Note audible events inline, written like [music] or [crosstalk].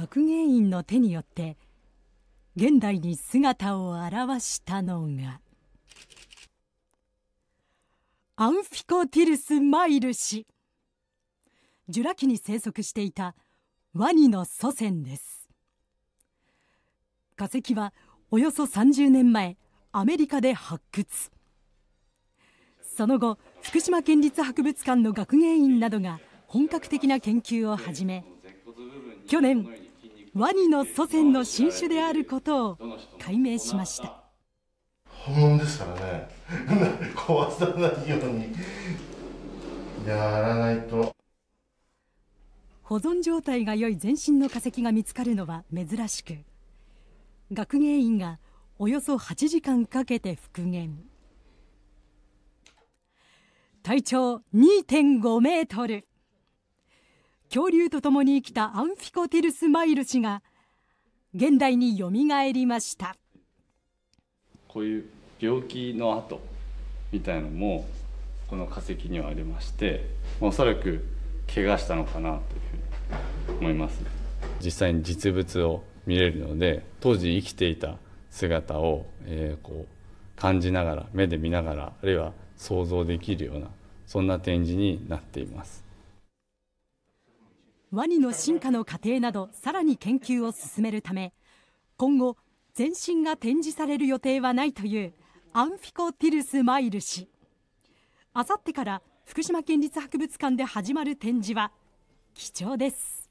学芸員の手によって現代に姿を現したのがアンフィコティルス・マイル氏ジュラ紀に生息していたワニの祖先です化石はおよそ30年前アメリカで発掘その後福島県立博物館の学芸員などが本格的な研究を始め去年ワニの祖先の新種であることを解明しました本物ですからね [laughs] 壊さないようにやらないと保存状態が良い全身の化石が見つかるのは珍しく学芸員がおよそ8時間かけて復元体長2.5メートル恐竜と共に生きたアンフィコティルス・マイル氏が現代によみがえりましたこういう病気の跡みたいのもこの化石にはありまして、おそらく怪我したのかなというふうに思います実際に実物を見れるので当時生きていた姿を、えー、こう感じながら目で見ながらあるいは想像できるようなそんな展示になっています。ワニの進化の過程などさらに研究を進めるため今後全身が展示される予定はないというアンフィコティルス・マイル氏あさってから福島県立博物館で始まる展示は貴重です